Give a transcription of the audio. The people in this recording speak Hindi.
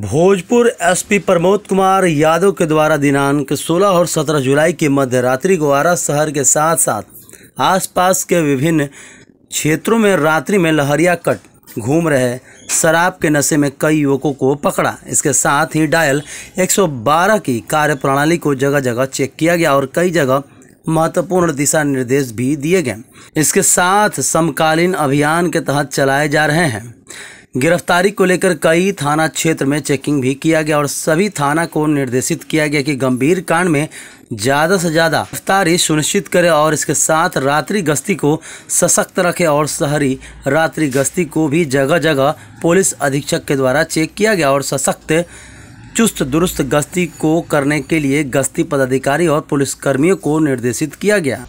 भोजपुर एसपी प्रमोद कुमार यादव के द्वारा दिनांक 16 और 17 जुलाई की मध्य रात्रि को आरा शहर के साथ साथ आसपास के विभिन्न क्षेत्रों में रात्रि में लहरिया कट घूम रहे शराब के नशे में कई युवकों को पकड़ा इसके साथ ही डायल 112 की कार्यप्रणाली को जगह जगह चेक किया गया और कई जगह महत्वपूर्ण दिशा निर्देश भी दिए गए इसके साथ समकालीन अभियान के तहत चलाए जा रहे हैं गिरफ्तारी को लेकर कई थाना क्षेत्र में चेकिंग भी किया गया और सभी थाना को निर्देशित किया गया कि गंभीर कांड में ज़्यादा से ज़्यादा गिरफ्तारी सुनिश्चित करें और इसके साथ रात्रि गश्ती को सशक्त रखें और शहरी रात्रि गश्ती को भी जगह जगह पुलिस अधीक्षक के द्वारा चेक किया गया और सशक्त चुस्त दुरुस्त गश्ती को करने के लिए गश्ती पदाधिकारी और पुलिसकर्मियों को निर्देशित किया गया